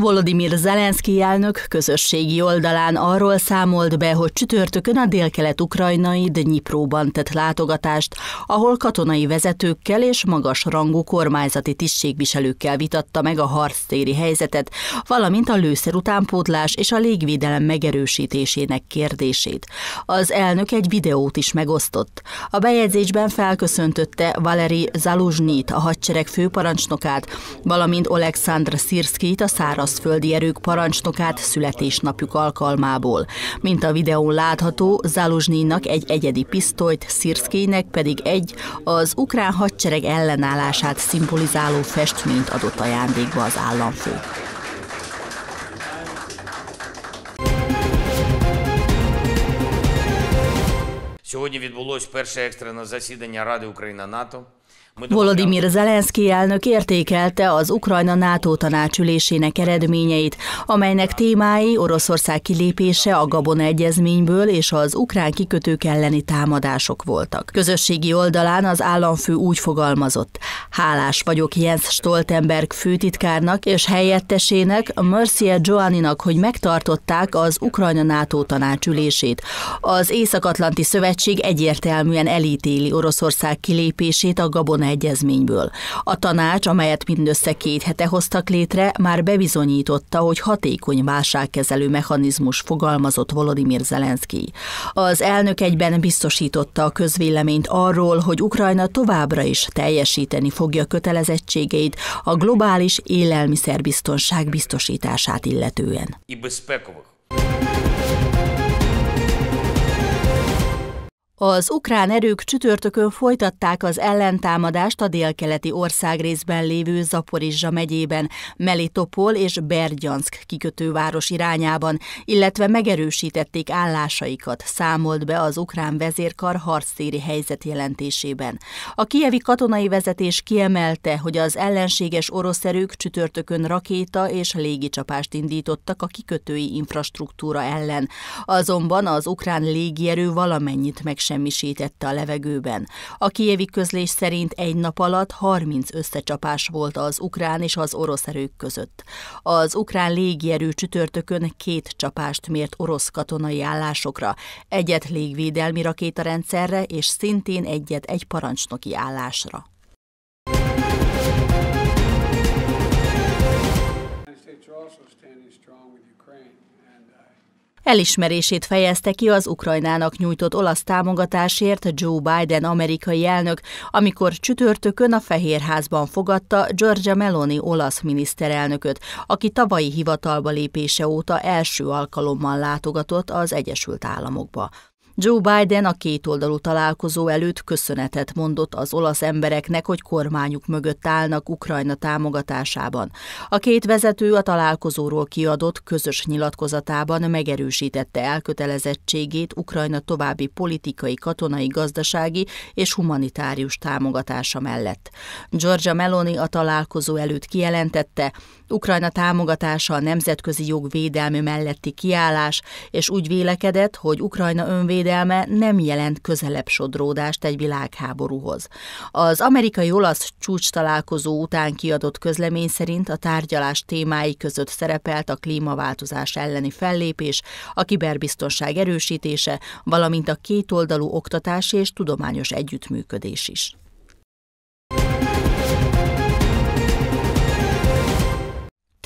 Volodymyr Zelenszky elnök közösségi oldalán arról számolt be, hogy csütörtökön a délkelet-ukrajnai Dnipróban tett látogatást, ahol katonai vezetőkkel és magas rangú kormányzati tisztségviselőkkel vitatta meg a harctéri helyzetet, valamint a lőszer utánpótlás és a légvédelem megerősítésének kérdését. Az elnök egy videót is megosztott. A bejegyzésben felköszöntötte Valeri Zaluzsnyit, a hadsereg főparancsnokát, valamint Oleksandr Szirszkit, a száraz szárazföldi erők parancsnokát születésnapjuk alkalmából. Mint a videón látható, Záluzsnyinnak egy egyedi pisztolyt, Szirszkének pedig egy az ukrán hadsereg ellenállását szimbolizáló festményt adott ajándékba az államfő. Сьогодні відбулось перше екстрене засідання Ради Україна НАТО. Volodymyr Zelenszky elnök értékelte az Ukrajna NATO tanácsülésének eredményeit, amelynek témái Oroszország kilépése a Gabona egyezményből és az ukrán kikötők elleni támadások voltak. Közösségi oldalán az államfő úgy fogalmazott, hálás vagyok Jens Stoltenberg főtitkárnak és helyettesének, Mercia Joanninak, hogy megtartották az Ukrajna NATO tanácsülését. Az Észak-Atlanti Szövetség egyértelműen elítéli Oroszország kilépését a Gabona egyezményből. A tanács, amelyet mindössze két hete hoztak létre, már bebizonyította, hogy hatékony válságkezelő mechanizmus fogalmazott Volodymyr Zelenszky. Az elnök egyben biztosította a közvéleményt arról, hogy Ukrajna továbbra is teljesíteni fogja kötelezettségeit a globális élelmiszerbiztonság biztosítását illetően. Az ukrán erők csütörtökön folytatták az ellentámadást a délkeleti ország részben lévő Zaporizsa megyében, Melitopol és Berdjansk kikötőváros irányában, illetve megerősítették állásaikat, számolt be az ukrán vezérkar harctéri helyzet jelentésében. A kievi katonai vezetés kiemelte, hogy az ellenséges orosz erők csütörtökön rakéta és légicsapást indítottak a kikötői infrastruktúra ellen, azonban az ukrán légierő valamennyit meg megsemmisítette a levegőben. A kijevi közlés szerint egy nap alatt 30 összecsapás volt az ukrán és az orosz erők között. Az ukrán légierő csütörtökön két csapást mért orosz katonai állásokra, egyet légvédelmi rakétarendszerre és szintén egyet egy parancsnoki állásra. also standing strong with Ukraine. Elismerését fejezte ki az Ukrajnának nyújtott olasz támogatásért Joe Biden amerikai elnök, amikor csütörtökön a Fehérházban fogadta Georgia Meloni olasz miniszterelnököt, aki tavalyi hivatalba lépése óta első alkalommal látogatott az Egyesült Államokba. Joe Biden a kétoldalú találkozó előtt köszönetet mondott az olasz embereknek, hogy kormányuk mögött állnak Ukrajna támogatásában. A két vezető a találkozóról kiadott közös nyilatkozatában megerősítette elkötelezettségét Ukrajna további politikai, katonai, gazdasági és humanitárius támogatása mellett. Georgia Meloni a találkozó előtt kijelentette, Ukrajna támogatása a nemzetközi jog védelmi melletti kiállás, és úgy vélekedett, hogy Ukrajna önvédelme védelme nem jelent közelebb sodródást egy világháborúhoz. Az amerikai-olasz csúcs találkozó után kiadott közlemény szerint a tárgyalás témái között szerepelt a klímaváltozás elleni fellépés, a kiberbiztonság erősítése, valamint a kétoldalú oktatás és tudományos együttműködés is.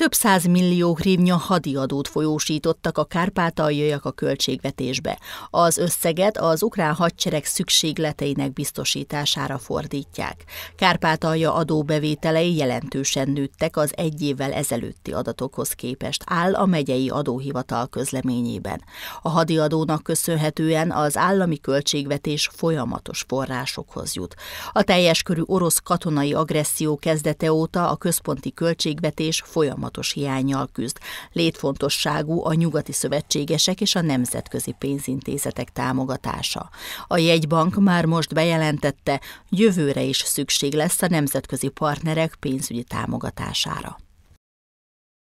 több száz millió hrivnya hadiadót folyósítottak a kárpátaljaiak a költségvetésbe. Az összeget az ukrán hadsereg szükségleteinek biztosítására fordítják. Kárpátalja adóbevételei jelentősen nőttek az egy évvel ezelőtti adatokhoz képest, áll a megyei adóhivatal közleményében. A hadiadónak köszönhetően az állami költségvetés folyamatos forrásokhoz jut. A teljes körű orosz katonai agresszió kezdete óta a központi költségvetés folyamatos folyamatos hiányjal küzd. Létfontosságú a nyugati szövetségesek és a nemzetközi pénzintézetek támogatása. A jegybank már most bejelentette, jövőre is szükség lesz a nemzetközi partnerek pénzügyi támogatására.